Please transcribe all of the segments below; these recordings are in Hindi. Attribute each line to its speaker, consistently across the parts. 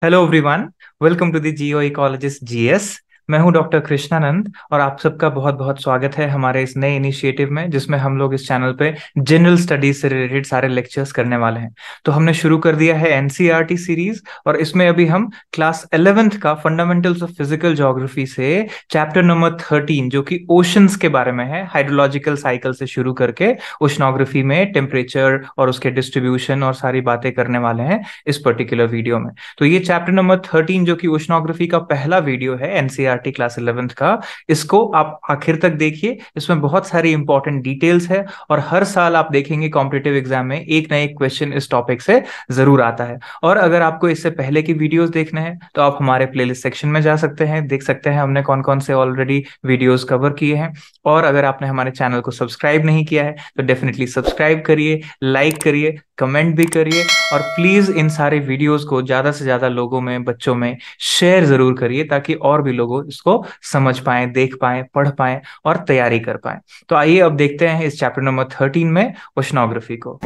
Speaker 1: Hello everyone, welcome to the Geoecologist GS. मैं हूं डॉक्टर कृष्णानंद और आप सबका बहुत बहुत स्वागत है हमारे इस नए इनिशिएटिव में जिसमें हम लोग इस चैनल पे जनरल स्टडीज से रिलेटेड सारे लेक्चर्स करने वाले हैं तो हमने शुरू कर दिया है एनसीआर सीरीज e और इसमें अभी हम क्लास एलेवेंथ का फंडामेंटल्स ऑफ फिजिकल जोग्राफी से चैप्टर नंबर थर्टीन जो कि ओशंस के बारे में है हाइड्रोलॉजिकल साइकिल से शुरू करके ओशनोग्राफी में टेम्परेचर और उसके डिस्ट्रीब्यूशन और सारी बातें करने वाले हैं इस पर्टिकुलर वीडियो में तो ये चैप्टर नंबर थर्टीन जो कि ओशनोग्राफी का पहला वीडियो है एनसीआर एनसीईआरटी क्लास इलेवेंथ का इसको आप आखिर तक देखिए इसमें बहुत सारी इंपॉर्टेंट डिटेल्स है और हर साल आप देखेंगे कॉम्पिटेटिव एग्जाम में एक ना एक क्वेश्चन इस टॉपिक से जरूर आता है और अगर आपको इससे पहले की वीडियोस देखने हैं तो आप हमारे प्ले सेक्शन में जा सकते हैं देख सकते हैं हमने कौन कौन से ऑलरेडी वीडियोज कवर किए हैं और अगर आपने हमारे चैनल को सब्सक्राइब नहीं किया है तो डेफिनेटली सब्सक्राइब करिए लाइक करिए कमेंट भी करिए और प्लीज़ इन सारे वीडियोस को ज़्यादा से ज़्यादा लोगों में बच्चों में शेयर ज़रूर करिए ताकि और भी लोगों इसको समझ पाए देख पाए पढ़ पाए और तैयारी कर पाए तो आइए अब देखते हैं इस चैप्टर नंबर थर्टीन में ओशनोग्राफी को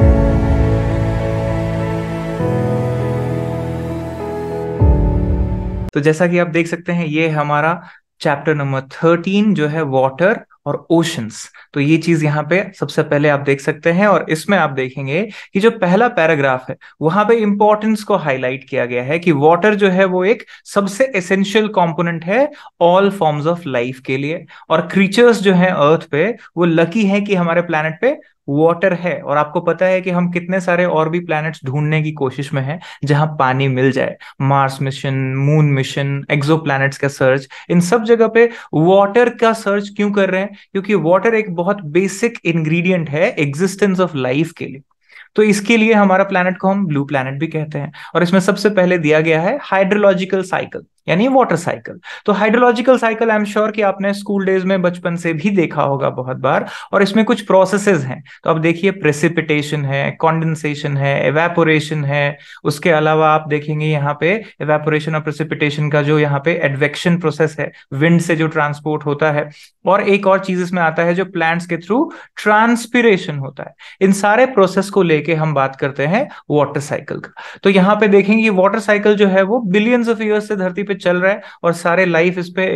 Speaker 1: तो जैसा कि आप देख सकते हैं ये हमारा चैप्टर नंबर थर्टीन जो है वाटर और ओशंस तो ये चीज यहाँ पे सबसे पहले आप देख सकते हैं और इसमें आप देखेंगे कि जो पहला पैराग्राफ है वहां पे इंपॉर्टेंस को हाईलाइट किया गया है कि वाटर जो है वो एक सबसे एसेंशियल कंपोनेंट है ऑल फॉर्म्स ऑफ लाइफ के लिए और क्रीचर्स जो है अर्थ पे वो लकी है कि हमारे प्लानट पे वाटर है और आपको पता है कि हम कितने सारे और भी प्लैनेट्स ढूंढने की कोशिश में हैं जहां पानी मिल जाए Mars mission moon mission exoplanets का सर्च इन सब जगह पे वाटर का सर्च क्यों कर रहे हैं क्योंकि वाटर एक बहुत बेसिक इंग्रेडिएंट है एग्जिस्टेंस ऑफ लाइफ के लिए तो इसके लिए हमारा प्लैनेट को हम ब्लू प्लैनेट भी कहते हैं और इसमें सबसे पहले दिया गया है हाइड्रोलॉजिकल साइकिल यानी वाटर साइकिल तो hydrological cycle I am sure कि आपने स्कूल डेज में बचपन से भी देखा होगा बहुत बार और इसमें कुछ प्रोसेसेस हैं तो आप देखिए प्रेसिपिटेशन है कॉन्डेंसेशन है एवेपोरेशन है उसके अलावा आप देखेंगे यहाँ पे एवेपोरेशन और प्रेसिपिटेशन का जो यहाँ पे एडवेक्शन प्रोसेस है विंड से जो ट्रांसपोर्ट होता है और एक और चीज इसमें आता है जो प्लांट्स के थ्रू ट्रांसपिरेशन होता है इन सारे प्रोसेस को लेके हम बात करते हैं वाटर साइकिल का तो यहाँ पे देखेंगे वाटर साइकिल जो है वो बिलियंस ऑफ ईयर्स से धरती पर पे चल रहा है और सारे लाइफ इस पे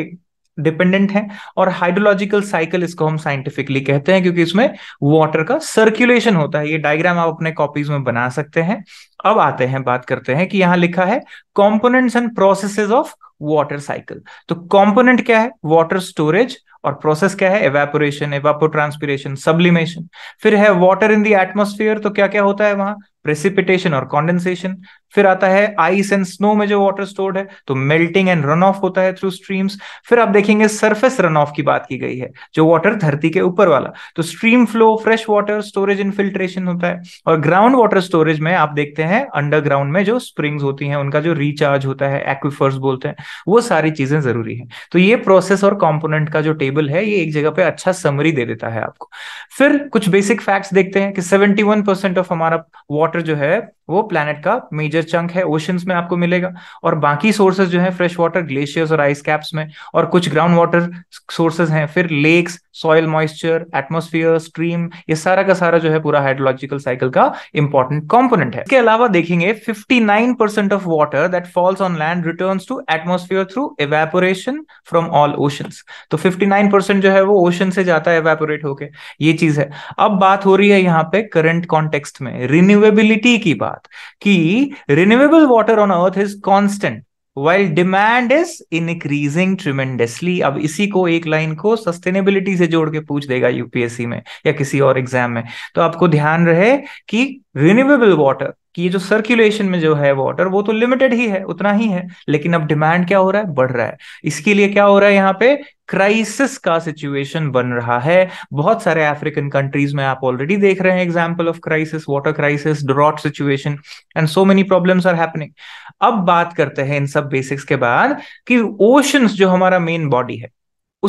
Speaker 1: डिपेंडेंट है और हाइड्रोलॉजिकल साइकिल इसको हम साइंटिफिकली कहते हैं क्योंकि इसमें वाटर का सर्कुलेशन होता है ये डायग्राम आप अपने कॉपीज में बना सकते हैं अब आते हैं बात करते हैं कि यहां लिखा है components and processes of water cycle तो कॉम्पोनेंट क्या है वाटर स्टोरेज और प्रोसेस क्या है एवेपोरेशन एवेपोट्रांसपीरेशन सब्लिमेशन फिर है वाटर इन द एटमोस्फेयर तो क्या क्या होता है वहां प्रेसिपिटेशन और कॉन्डेंसेशन फिर आता है आइस एंड स्नो में जो वाटर स्टोर्ड है तो मेल्टिंग एंड रन ऑफ होता है थ्रू स्ट्रीम्स फिर आप देखेंगे सरफेस रन ऑफ की बात की गई है जो वाटर धरती के ऊपर वाला तो stream flow fresh water storage infiltration होता है और ग्राउंड वाटर स्टोरेज में आप देखते हैं हैं अंडरग्राउंड में जो स्प्रिंग्स होती हैं उनका जो रिचार्ज होता है एक्विफर्स बोलते हैं वो सारी चीजें जरूरी है तो ये प्रोसेस और कॉम्पोनेंट का जो टेबल है ये एक जगह पे अच्छा समरी दे देता है आपको फिर कुछ बेसिक फैक्ट्स देखते हैं कि सेवेंटी ऑफ हमारा वाटर जो है वो प्लानट का मेजर चंक है ओशंस में आपको मिलेगा और बाकी सोर्सेज जो है फ्रेश वाटर ग्लेशियर्स और आइस कैप्स में और कुछ ग्राउंड वाटर सोर्सेज हैं फिर lakes soil moisture atmosphere stream ये सारा का सारा जो है पूरा हाइड्रोलॉजिकल साइकिल का इंपॉर्टेंट कॉम्पोनेंट है इसके अलावा अलावा देखेंगे 59% percent of water that falls on land returns to atmosphere through evaporation from all oceans तो 59% परसेंट जो है वो ओशन से जाता है एवेपोरेट होके ये चीज है अब बात हो रही है यहाँ पे करंट कॉन्टेक्स्ट में रिन्यूएबिलिटी की बात कि renewable water on earth is constant while demand is increasing tremendously अब इसी को एक लाइन को सस्टेनेबिलिटी से जोड़ के पूछ देगा यूपीएससी में या किसी और एग्जाम में तो आपको ध्यान रहे कि रिन्यूएबल वाटर कि ये जो सर्कुलेशन में जो है वाटर वो तो लिमिटेड ही है उतना ही है लेकिन अब डिमांड क्या हो रहा है बढ़ रहा है इसके लिए क्या हो रहा है यहाँ पे क्राइसिस का सिचुएशन बन रहा है बहुत सारे अफ्रीकन कंट्रीज में आप ऑलरेडी देख रहे हैं example of crisis water crisis drought situation and so many problems are happening अब बात करते हैं इन सब बेसिक्स के बाद कि ओशंस जो हमारा मेन बॉडी है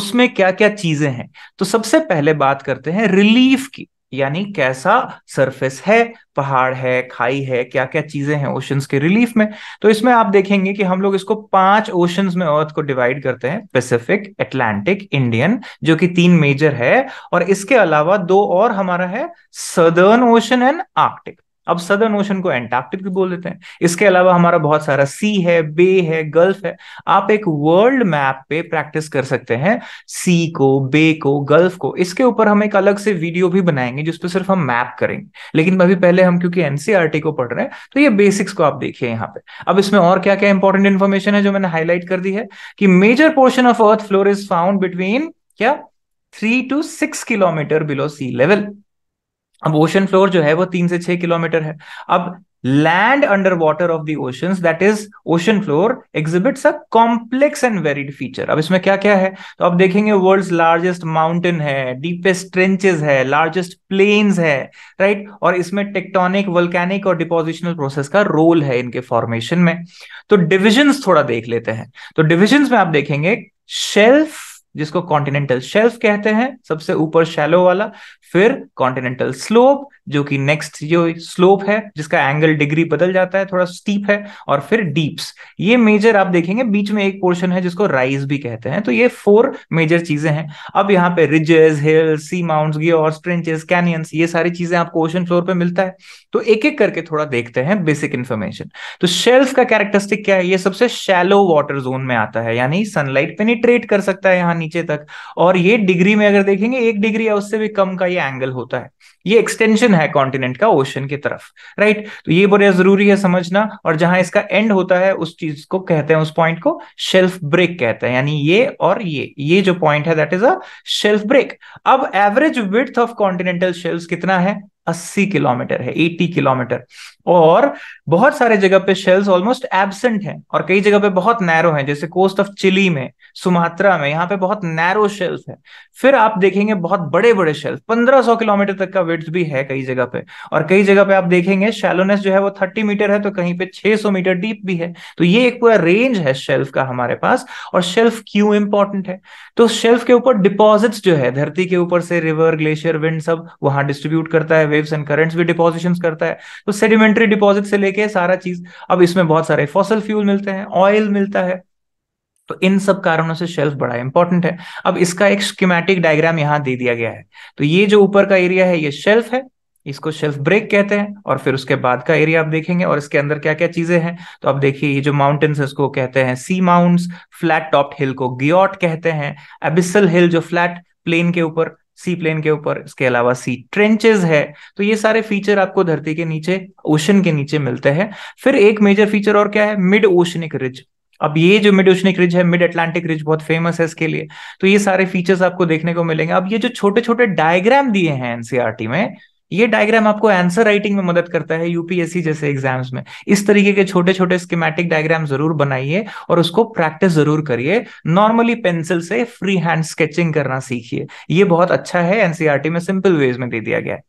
Speaker 1: उसमें क्या क्या चीजें हैं तो सबसे पहले बात करते हैं रिलीफ की यानी कैसा सरफेस है पहाड़ है खाई है क्या क्या चीजें हैं ओशंस के रिलीफ में तो इसमें आप देखेंगे कि हम लोग इसको पांच ओशंस में अर्थ को डिवाइड करते हैं पैसिफिक एटलांटिक इंडियन जो कि तीन मेजर है और इसके अलावा दो और हमारा है सदर्न ओशन एंड आर्कटिक अब सदर्न ओशन को एंटार्क्टिक भी बोल देते हैं इसके अलावा हमारा बहुत सारा सी है बे है गल्फ है आप एक वर्ल्ड मैप पे प्रैक्टिस कर सकते हैं सी को बे को गल्फ को इसके ऊपर हम एक अलग से वीडियो भी बनाएंगे जिसपे सिर्फ हम मैप करेंगे लेकिन अभी पहले हम क्योंकि एनसीआरटी e को पढ़ रहे हैं तो ये बेसिक्स को आप देखिए यहाँ पे अब इसमें और क्या क्या इंपॉर्टेंट इन्फॉर्मेशन है जो मैंने हाईलाइट कर दी है कि major portion of earth floor is found between क्या three to six kilometre below sea level अब ओशन फ्लोर जो है वो तीन से छह किलोमीटर है अब land under water of the ocean that is ocean floor exhibits a complex and varied feature अब इसमें क्या क्या है तो आप देखेंगे वर्ल्ड लार्जेस्ट माउंटेन है डीपेस्ट ट्रेंचेस है लार्जेस्ट प्लेन्स है राइट right? और इसमें टेक्टोनिक वोल्केनिक और डिपोजिशनल प्रोसेस का रोल है इनके फॉर्मेशन में तो डिविजन्स थोड़ा देख लेते हैं तो डिविजन्स में आप देखेंगे शेल्फ जिसको कॉन्टिनेंटल शेल्फ कहते हैं सबसे ऊपर शैलो वाला फिर कॉन्टिनेंटल स्लोप जो कि नेक्स्ट जो स्लोप है जिसका एंगल डिग्री बदल जाता है थोड़ा स्टीप है और फिर डीप्स ये मेजर आप देखेंगे बीच में एक पोर्शन है जिसको राइज भी कहते हैं तो ये फोर मेजर चीजें हैं अब यहाँ पे ridges hills sea mount guyots trenches canyons ये सारी चीजें आपको ओशन फ्लोर पे मिलता है तो एक एक करके थोड़ा देखते हैं बेसिक इन्फॉर्मेशन तो शेल्फ का कैरेक्टरिस्टिक क्या है ये सबसे शैलो वाटर जोन में आता है यानी सनलाइट पेनिट्रेट कर सकता है यहाँ नीचे तक और ये डिग्री में अगर देखेंगे एक डिग्री या उससे भी कम का ये एंगल होता है ये एक्सटेंशन है है कॉन्टिनेंट का ओशन की तरफ राइट तो ये बड़ा जरूरी है समझना और जहां इसका एंड होता है उस चीज को कहते हैं उस पॉइंट को शेल्फ ब्रेक कहते हैं यानी ये और ये ये जो पॉइंट है that is a shelf break अब average width of continental shelf कितना है अस्सी किलोमीटर है एट्टी किलोमीटर और बहुत सारे जगह पे शेल्स ऑलमोस्ट एबसेंट हैं और कई जगह पे बहुत नैरो हैं जैसे कोस्ट ऑफ चिली में सुमात्रा में यहाँ पे बहुत नैरो शेल्स है फिर आप देखेंगे बहुत बड़े बड़े शेल्स 1500 किलोमीटर तक का वेट्स भी है कई जगह पे और कई जगह पे आप देखेंगे शेलोनेस जो है वो 30 मीटर है तो कहीं पे 600 मीटर डीप भी है तो ये एक पूरा रेंज है शेल्फ का हमारे पास और शेल्फ क्यों इंपॉर्टेंट है तो शेल्फ के ऊपर डिपॉजिट्स जो है धरती के ऊपर से रिवर ग्लेशियर विंड सब वहां डिस्ट्रीब्यूट करता है वेव्स एंड करंट्स भी डिपोजिशन करता है तो सेडिमेंट्री डिपॉजिट से लेके सारा चीज अब इसमें बहुत सारे फॉसल फ्यूल मिलते हैं ऑयल मिलता है तो इन सब कारणों से शेल्फ बड़ा इंपॉर्टेंट है अब इसका एक स्कीमेटिक डायग्राम यहां दे दिया गया है तो ये जो ऊपर का एरिया है ये शेल्फ है इसको शेल्फ ब्रेक कहते हैं और फिर उसके बाद का एरिया आप देखेंगे और इसके अंदर क्या क्या चीजें हैं तो आप देखिए ये जो माउंटेन्स इसको कहते हैं sea mounts flat top hill को गियोट कहते हैं एबिसल हिल जो फ्लैट प्लेन के ऊपर सी प्लेन के ऊपर इसके अलावा सी ट्रेंचेस है तो ये सारे फीचर आपको धरती के नीचे ओशन के नीचे मिलते हैं फिर एक मेजर फीचर और क्या है मिड ओशनिक रिज अब ये जो मिड ओशनिक रिज है मिड अटलांटिक रिज बहुत फेमस है इसके लिए तो ये सारे फीचर्स आपको देखने को मिलेंगे अब ये जो छोटे छोटे डायग्राम दिए हैं एनसीआरटी e में ये डायग्राम आपको आंसर राइटिंग में मदद करता है यूपीएससी जैसे एग्जाम्स में इस तरीके के छोटे छोटे स्कीमेटिक डायग्राम जरूर बनाइए और उसको प्रैक्टिस जरूर करिए नॉर्मली पेंसिल से फ्री हैंड स्केचिंग करना सीखिए ये बहुत अच्छा है एनसीआरटी e में सिंपल वेज में दे दिया गया है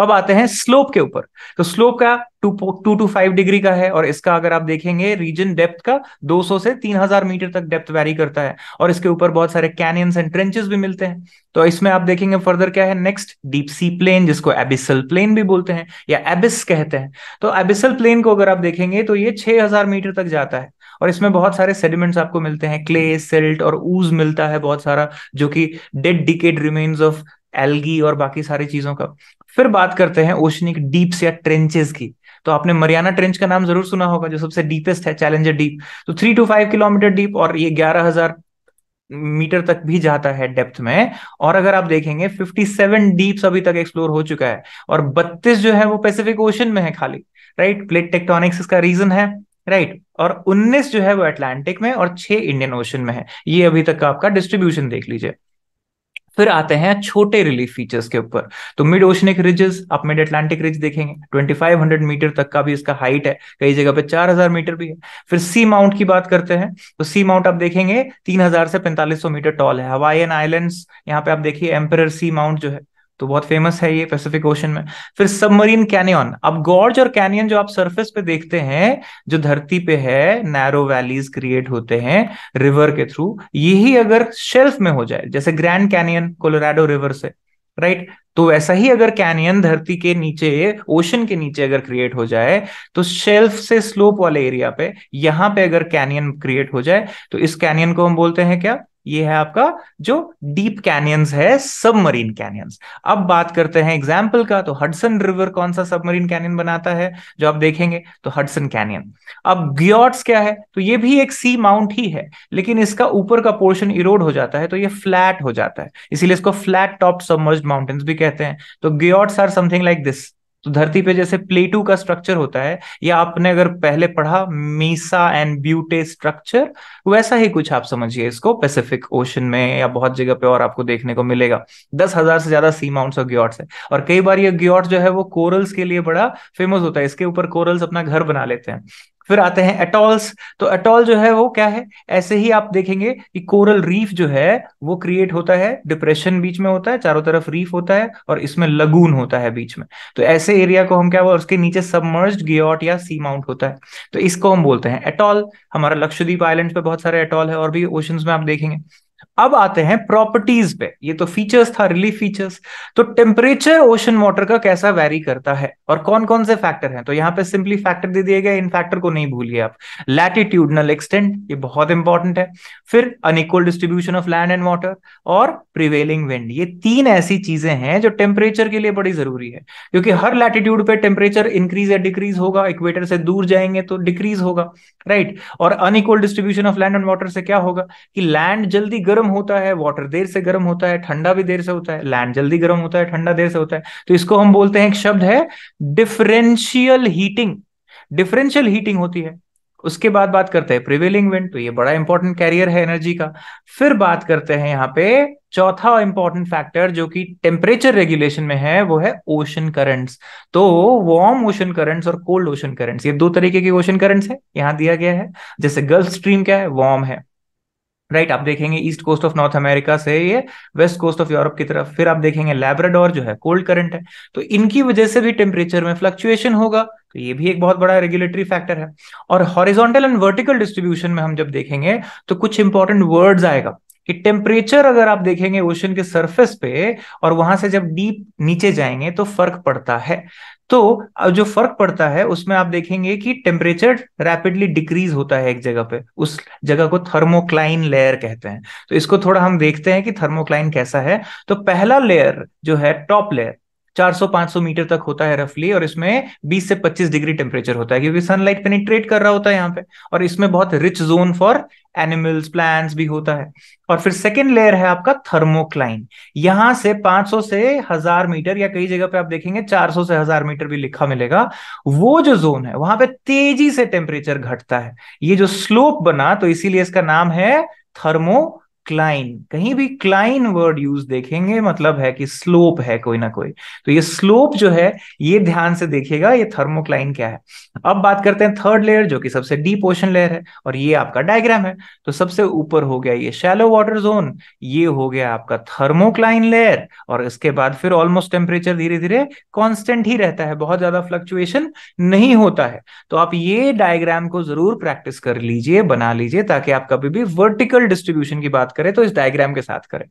Speaker 1: अब आते हैं स्लोप के ऊपर तो स्लोप का two two to five degree का है और इसका अगर आप देखेंगे रीजन डेप्थ का 200 से 3000 मीटर तक डेप्थ वैरी करता है और इसके ऊपर बहुत सारे कैनियंस एंड ट्रेंचेस भी मिलते हैं तो इसमें आप देखेंगे फर्दर क्या है नेक्स्ट डीप सी प्लेन जिसको एबिसल प्लेन भी बोलते हैं या एबिस कहते हैं तो एबिसल प्लेन को अगर आप देखेंगे तो ये छह मीटर तक जाता है और इसमें बहुत सारे सेडिमेंट्स आपको मिलते हैं क्ले सिल्ट और ऊज मिलता है बहुत सारा जो कि dead decayed remains of algae और बाकी सारी चीजों का फिर बात करते हैं ओशनिक डीप्स या ट्रेंचेस की तो आपने मरियाना ट्रेंच का नाम जरूर सुना होगा जो सबसे डीपेस्ट है चैलेंजर डीप तो three two five kilometre deep और ये ग्यारह हजार मीटर तक भी जाता है डेप्थ में और अगर आप देखेंगे 57 डीप्स अभी तक एक्सप्लोर हो चुका है और 32 जो है वो पैसिफिक ओशन में है खाली राइट प्लेट टेक्टोनिक्स इसका रीजन है राइट और 19 जो है वो अटलांटिक में और 6 इंडियन ओशन में है ये अभी तक का आपका डिस्ट्रीब्यूशन देख लीजिए फिर आते हैं छोटे रिलीफ फीचर्स के ऊपर तो मिड ओशनिक रिजेस आप मिड अटलांटिक रिज देखेंगे 2500 मीटर तक का भी इसका हाइट है कई जगह पे 4000 मीटर भी है फिर सी माउंट की बात करते हैं तो सी माउंट आप देखेंगे 3000 से 4500 मीटर टॉल है हवाईन आइलैंड्स यहाँ पे आप देखिए एम्पर सी माउंट जो है तो बहुत फेमस है ये पैसिफिक ओशन में फिर सबमरीन कैनियन अब गॉर्ज और कैनियन जो आप सरफेस पे देखते हैं जो धरती पे है नैरो वैलीज क्रिएट होते हैं रिवर के थ्रू यही अगर शेल्फ में हो जाए जैसे ग्रैंड कैनियन कोलोराडो रिवर से राइट तो वैसा ही अगर कैनियन धरती के नीचे ओशन के नीचे अगर क्रिएट हो जाए तो शेल्फ से स्लोप वाले एरिया पे यहां पे अगर कैनियन क्रिएट हो जाए तो इस कैनियन को हम बोलते हैं क्या ये है आपका जो डीप कैनियंस है सबमरीन कैनियंस अब बात करते हैं एग्जाम्पल का तो हडसन रिवर कौन सा सबमरीन कैनियन बनाता है जो आप देखेंगे तो हडसन कैनियन अब गियॉर्ट्स क्या है तो ये भी एक सी माउंट ही है लेकिन इसका ऊपर का पोर्शन इरोड हो जाता है तो ये फ्लैट हो जाता है इसीलिए इसको फ्लैट टॉप सबमर्ज माउंटेन्स भी कहते हैं तो guyots are something like this तो धरती पे जैसे प्लेटू का स्ट्रक्चर होता है या आपने अगर पहले पढ़ा मीसा एंड ब्यूटे स्ट्रक्चर वैसा ही कुछ आप समझिए इसको पैसिफिक ओशन में या बहुत जगह पे और आपको देखने को मिलेगा दस हजार से ज्यादा सी माउंट्स और ग्योट्स है और कई बार ये ग्योट जो है वो कोरल्स के लिए बड़ा फेमस होता है इसके ऊपर कोरल्स अपना घर बना लेते हैं फिर आते हैं एटॉल्स तो एटॉल जो है वो क्या है ऐसे ही आप देखेंगे कि कोरल रीफ जो है वो क्रिएट होता है डिप्रेशन बीच में होता है चारों तरफ रीफ होता है और इसमें लगून होता है बीच में तो ऐसे एरिया को हम क्या और उसके नीचे सबमर्ज गियॉट या सी माउंट होता है तो इसको हम बोलते हैं एटॉल हमारा लक्षद्वीप आइलैंड पे बहुत सारे एटॉल है और भी ओशन में आप देखेंगे अब आते हैं प्रॉपर्टीज पे ये तो फीचर्स था रिलीफ फीचर्स तो टेम्परेचर ओशन वाटर का कैसा वेरी करता है और कौन कौन से फैक्टर हैं तो यहाँ पे सिंपली फैक्टर दे दिए गए इन फैक्टर को नहीं भूलिए आप लैटिट्यूडनल एक्सटेंट ये बहुत इंपॉर्टेंट है फिर unequal distribution of land and water और प्रिवेलिंग विंड ये तीन ऐसी चीजें हैं जो टेम्परेचर के लिए बड़ी जरूरी है क्योंकि हर लैटिट्यूड पे टेम्परेचर इंक्रीज या डिक्रीज होगा इक्वेटर से दूर जाएंगे तो डिक्रीज होगा राइट और unequal distribution of land and water से क्या होगा कि लैंड जल्दी गर्म गर्म होता है वाटर देर से गर्म होता है ठंडा भी देर से होता है लैंड जल्दी गर्म होता है ठंडा देर से होता है तो इसको हम बोलते हैं एक शब्द है डिफरेंशियल हीटिंग डिफरेंशियल हीटिंग होती है उसके बाद बात करते हैं प्रिवेलिंग विंड तो ये बड़ा इंपॉर्टेंट कैरियर है एनर्जी का फिर बात करते हैं यहाँ पे चौथा इंपॉर्टेंट फैक्टर जो कि टेम्परेचर रेगुलेशन में है वो है ओशन करंट्स तो वार्म ओशन करंट्स और कोल्ड ओशन करंट्स ये दो तरीके के ओशन करंट्स है यहां दिया गया है जैसे गल्फ स्ट्रीम क्या है वार्म है राइट आप देखेंगे east coast of North America से ये वेस्ट कोस्ट ऑफ यूरोप की तरफ फिर आप देखेंगे लैब्राडोर जो है कोल्ड करंट है तो इनकी वजह से भी टेम्परेचर में फ्लक्चुएशन होगा तो ये भी एक बहुत बड़ा रेगुलेटरी फैक्टर है और हॉरिजॉन्टल एंड वर्टिकल डिस्ट्रीब्यूशन में हम जब देखेंगे तो कुछ इंपॉर्टेंट वर्ड्स आएगा कि टेम्परेचर अगर आप देखेंगे ओशन के सरफेस पे और वहां से जब डीप नीचे जाएंगे तो फर्क पड़ता है तो जो फर्क पड़ता है उसमें आप देखेंगे कि टेम्परेचर रैपिडली डिक्रीज होता है एक जगह पे उस जगह को थर्मोक्लाइन लेयर कहते हैं तो इसको थोड़ा हम देखते हैं कि थर्मोक्लाइन कैसा है तो पहला लेयर जो है टॉप लेयर 400-500 मीटर तक होता है रफली और इसमें 20 से 25 डिग्री टेम्परेचर होता है क्योंकि सनलाइट पेनिट्रेट कर रहा होता है यहाँ पे और इसमें बहुत rich zone for animals plants भी होता है और फिर सेकेंड लेयर है आपका थर्मोक्लाइन यहां से 500 से हजार मीटर या कई जगह पे आप देखेंगे 400 से हजार मीटर भी लिखा मिलेगा वो जो जोन है वहां पे तेजी से टेम्परेचर घटता है ये जो स्लोप बना तो इसीलिए इसका नाम है थर्मो क्लाइन कहीं भी क्लाइन वर्ड यूज देखेंगे मतलब है कि स्लोप है कोई ना कोई तो ये स्लोप जो है ये ध्यान से देखिएगा ये थर्मोक्लाइन क्या है अब बात करते हैं थर्ड लेयर जो कि सबसे डीप ओशन लेयर है और ये आपका डायग्राम है तो सबसे ऊपर हो गया ये शैलो वाटर जोन ये हो गया आपका थर्मोक्लाइन लेयर और इसके बाद फिर ऑलमोस्ट टेम्परेचर धीरे धीरे कॉन्स्टेंट ही रहता है बहुत ज्यादा फ्लक्चुएशन नहीं होता है तो आप ये डायग्राम को जरूर प्रैक्टिस कर लीजिए बना लीजिए ताकि आप कभी भी वर्टिकल डिस्ट्रीब्यूशन की बात करें तो इस डायग्राम के साथ करें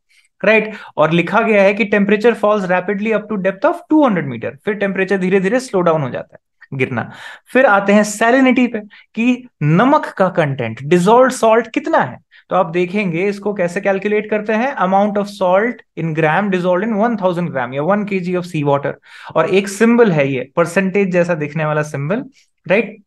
Speaker 1: राइट right? और लिखा गया है कि temperature falls rapidly up to depth of 200 metre फिर टेम्परेचर धीरे धीरे स्लो डाउन हो जाता है गिरना फिर आते हैं सैलिनिटी पे कि नमक का कंटेंट डिजोल्व सॉल्ट कितना है तो आप देखेंगे इसको कैसे कैलकुलेट करते हैं amount of salt in gram dissolve in 1000 gram या 1 के ऑफ सी वाटर और एक सिंबल है ये परसेंटेज जैसा दिखने वाला सिंबल राइट right?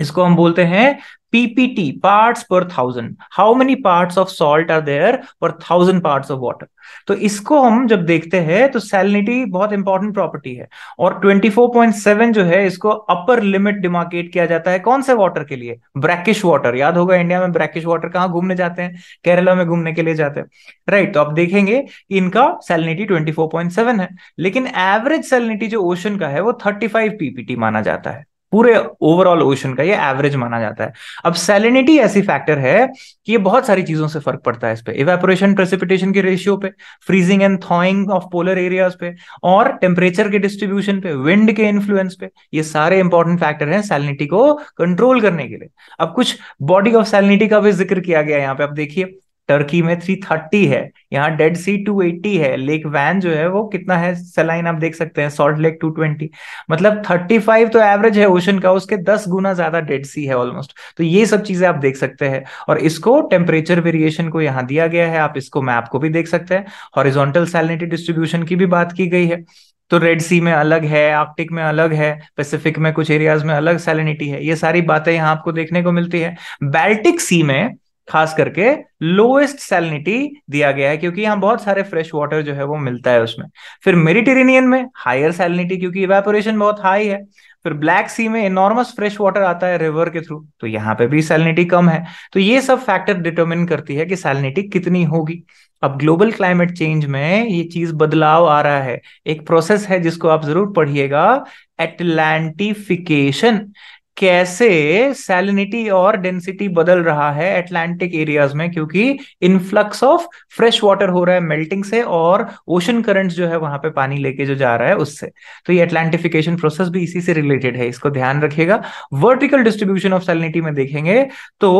Speaker 1: इसको हम बोलते हैं PPT, parts per thousand. How many parts of salt are there per thousand parts of water? तो इसको हम जब देखते हैं तो सैलिनिटी बहुत इंपॉर्टेंट प्रॉपर्टी है और 24.7 जो है इसको अपर लिमिट डिमार्केट किया जाता है कौन से वाटर के लिए ब्रैकिश वाटर याद होगा इंडिया में ब्रैकिश वाटर कहाँ घूमने जाते हैं केरला में घूमने के लिए जाते हैं राइट right, तो आप देखेंगे इनका सैलिनिटी 24.7 है लेकिन एवरेज सैलिनिटी जो ओशन का है वो 35 पीपीटी माना जाता है पूरे ओवरऑल ओशन का ये एवरेज माना जाता है अब सैलिनिटी ऐसी फैक्टर है कि ये बहुत सारी चीजों से फर्क पड़ता है इस पे इवेपोरेशन प्रेसिपिटेशन के रेशियो पे freezing and thawing of polar areas पे और टेम्परेचर के डिस्ट्रीब्यूशन पे विंड के इन्फ्लुएंस पे ये सारे इंपॉर्टेंट फैक्टर हैं सैलिनिटी को कंट्रोल करने के लिए अब कुछ बॉडी ऑफ सैलिनिटी का भी जिक्र किया गया यहाँ पे आप देखिए टर्की में 330 है यहाँ डेड सी 280 है लेक वैन जो है वो कितना है सलाइन आप देख सकते हैं सॉल्ट लेक 220 मतलब 35 तो एवरेज है ओशन का उसके 10 गुना ज्यादा डेड सी है ऑलमोस्ट तो ये सब चीजें आप देख सकते हैं और इसको टेम्परेचर वेरिएशन को यहाँ दिया गया है आप इसको मैप को भी देख सकते हैं हॉरिजोंटल सैलिनिटी डिस्ट्रीब्यूशन की भी बात की गई है तो रेड सी में अलग है आर्कटिक में अलग है पैसिफिक में कुछ एरियाज में अलग सैलिनिटी है ये सारी बातें यहाँ आपको देखने को मिलती है बेल्टिक सी में खास करके लोएस्ट सैलिनिटी दिया गया है क्योंकि यहाँ बहुत सारे फ्रेश वाटर जो है वो मिलता है उसमें फिर मेडिटेरेनियन में हायर सैलिनिटी क्योंकि इवेपोरेशन बहुत हाई है फिर ब्लैक सी में इनॉर्मस फ्रेश वाटर आता है रिवर के थ्रू तो यहाँ पे भी सैलिनिटी कम है तो ये सब फैक्टर डिटर्मिन करती है कि सैलिनिटी कितनी होगी अब ग्लोबल क्लाइमेट चेंज में ये चीज बदलाव आ रहा है एक प्रोसेस है जिसको आप जरूर पढ़िएगा एटलांटिफिकेशन कैसे सैलिनिटी और डेंसिटी बदल रहा है एटलांटिक एरियाज में क्योंकि इनफ्लक्स ऑफ फ्रेश वाटर हो रहा है मेल्टिंग से और ओशन करंट्स जो है वहां पे पानी लेके जो जा रहा है उससे तो ये एटलांटिफिकेशन प्रोसेस भी इसी से रिलेटेड है इसको ध्यान रखिएगा वर्टिकल डिस्ट्रीब्यूशन ऑफ सैलिनिटी में देखेंगे तो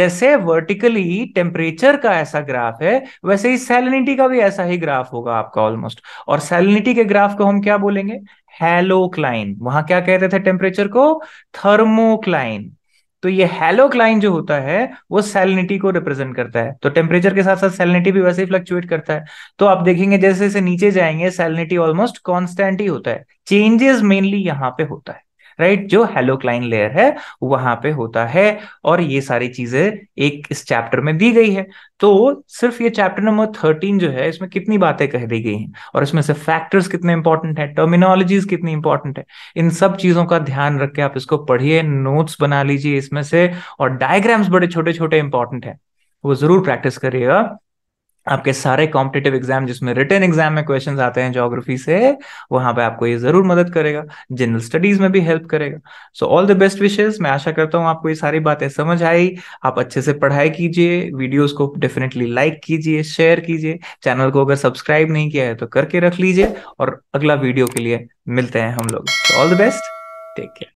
Speaker 1: जैसे वर्टिकली टेम्परेचर का ऐसा ग्राफ है वैसे ही सैलिनिटी का भी ऐसा ही ग्राफ होगा आपका ऑलमोस्ट और सैलिनिटी के ग्राफ को हम क्या बोलेंगे हेलोक्लाइन वहां क्या कहते थे टेम्परेचर को थर्मोक्लाइन तो ये हेलोक्लाइन जो होता है वो सैलिनिटी को रिप्रेजेंट करता है तो टेम्परेचर के साथ साथ सैलिनिटी भी वैसे ही फ्लक्चुएट करता है तो आप देखेंगे जैसे जैसे नीचे जाएंगे सैलिनिटी ऑलमोस्ट कॉन्स्टेंट ही होता है चेंजेस मेनली यहां पे होता है राइट जो क्लाइन लेयर है वहां पे होता है और ये सारी चीजें एक इस चैप्टर में दी गई है तो सिर्फ ये चैप्टर नंबर थर्टीन जो है इसमें कितनी बातें कह दी गई हैं और इसमें से फैक्टर्स कितने इंपॉर्टेंट है टर्मिनोलॉजीज कितनी इंपॉर्टेंट है इन सब चीजों का ध्यान रख के आप इसको पढ़िए नोट्स बना लीजिए इसमें से और डायग्राम्स बड़े छोटे छोटे इंपॉर्टेंट है वो जरूर प्रैक्टिस करिएगा आपके सारे कॉम्पिटेटिव एग्जाम जिसमें रिटर्न एग्जाम में क्वेश्चंस आते हैं ज्योग्राफी से वहां पे आपको ये जरूर मदद करेगा जनरल स्टडीज में भी हेल्प करेगा सो ऑल द बेस्ट विशेष मैं आशा करता हूँ आपको ये सारी बातें समझ आई आप अच्छे से पढ़ाई कीजिए वीडियोस को डेफिनेटली लाइक कीजिए शेयर कीजिए चैनल को अगर सब्सक्राइब नहीं किया है तो करके रख लीजिए और अगला वीडियो के लिए मिलते हैं हम लोग all the best take care